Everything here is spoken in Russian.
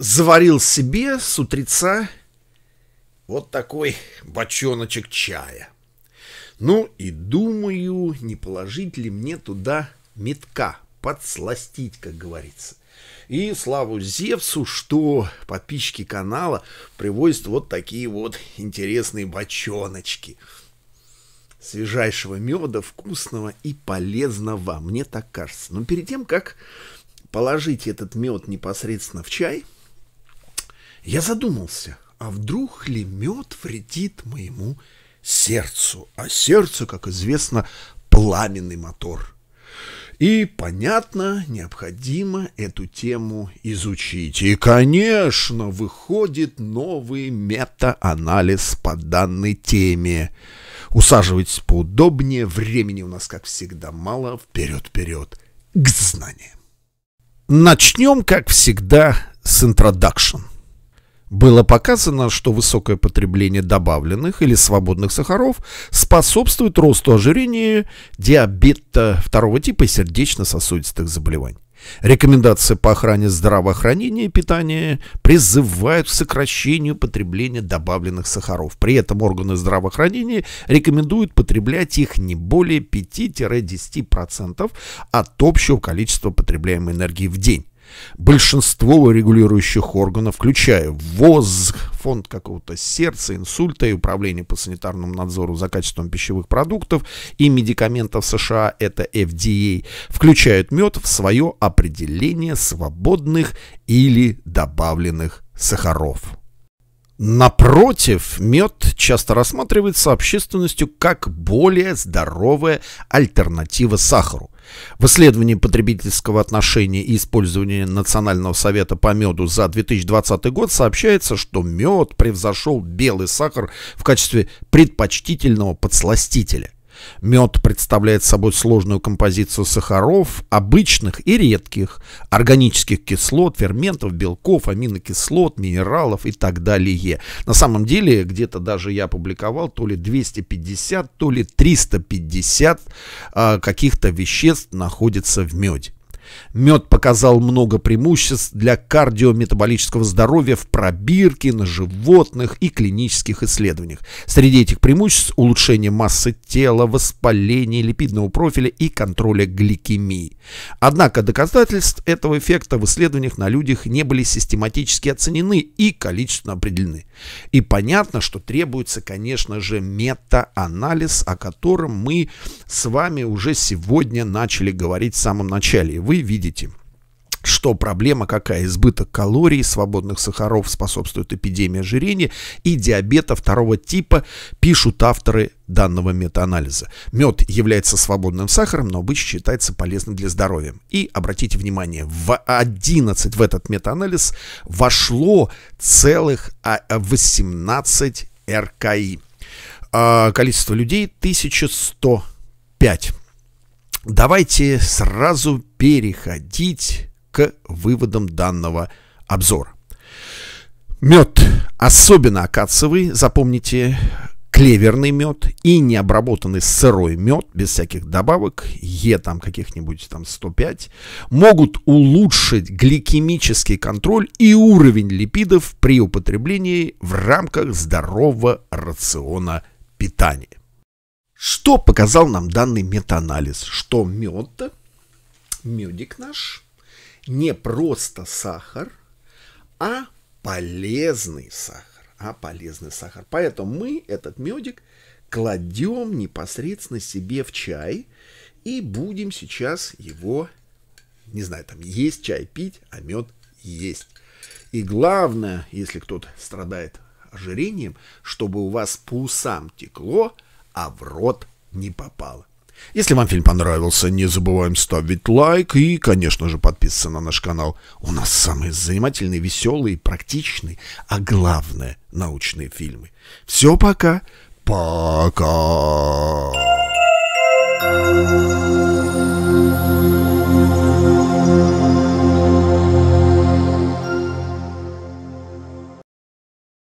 заварил себе с утреца вот такой бочоночек чая. Ну и думаю, не положить ли мне туда метка, подсластить, как говорится. И славу Зевсу, что подписчики канала привозят вот такие вот интересные бочоночки. Свежайшего меда, вкусного и полезного, мне так кажется. Но перед тем, как положить этот мед непосредственно в чай – я задумался, а вдруг ли мед вредит моему сердцу? А сердце, как известно, пламенный мотор. И, понятно, необходимо эту тему изучить. И, конечно, выходит новый мета-анализ по данной теме. Усаживайтесь поудобнее, времени у нас, как всегда, мало. Вперед-вперед к знаниям. Начнем, как всегда, с интродакшн. Было показано, что высокое потребление добавленных или свободных сахаров способствует росту ожирения, диабета второго типа и сердечно-сосудистых заболеваний. Рекомендации по охране здравоохранения и питания призывают к сокращению потребления добавленных сахаров. При этом органы здравоохранения рекомендуют потреблять их не более 5-10% от общего количества потребляемой энергии в день. Большинство регулирующих органов, включая ВОЗ, фонд какого-то сердца, инсульта и управление по санитарному надзору за качеством пищевых продуктов и медикаментов США, это FDA, включают мед в свое определение свободных или добавленных сахаров. Напротив, мед часто рассматривается общественностью как более здоровая альтернатива сахару. В исследовании потребительского отношения и использования Национального совета по меду за 2020 год сообщается, что мед превзошел белый сахар в качестве предпочтительного подсластителя. Мед представляет собой сложную композицию сахаров, обычных и редких, органических кислот, ферментов, белков, аминокислот, минералов и так далее. На самом деле, где-то даже я публиковал то ли 250, то ли 350 э, а, каких-то веществ находится в меде. Мед показал много преимуществ для кардиометаболического здоровья в пробирке, на животных и клинических исследованиях. Среди этих преимуществ улучшение массы тела, воспаление липидного профиля и контроля гликемии. Однако доказательств этого эффекта в исследованиях на людях не были систематически оценены и количественно определены. И понятно, что требуется, конечно же, метаанализ, о котором мы с вами уже сегодня начали говорить в самом начале вы видите что проблема какая? Избыток калорий, свободных сахаров способствует эпидемии ожирения и диабета второго типа, пишут авторы данного метаанализа. Мед является свободным сахаром, но обычно считается полезным для здоровья. И обратите внимание, в 11 в этот метаанализ вошло целых 18 а, РКИ. А, количество людей 1105 давайте сразу переходить к выводам данного обзора. Мед, особенно акациевый, запомните, клеверный мед и необработанный сырой мед, без всяких добавок, Е там каких-нибудь там 105, могут улучшить гликемический контроль и уровень липидов при употреблении в рамках здорового рациона питания. Что показал нам данный метаанализ? Что мед, медик наш, не просто сахар, а полезный сахар. А полезный сахар. Поэтому мы этот медик кладем непосредственно себе в чай и будем сейчас его, не знаю, там есть чай пить, а мед есть. И главное, если кто-то страдает ожирением, чтобы у вас по усам текло – а в рот не попало. Если вам фильм понравился, не забываем ставить лайк и, конечно же, подписываться на наш канал. У нас самые занимательные, веселые, практичные, а главное, научные фильмы. Все пока. Пока.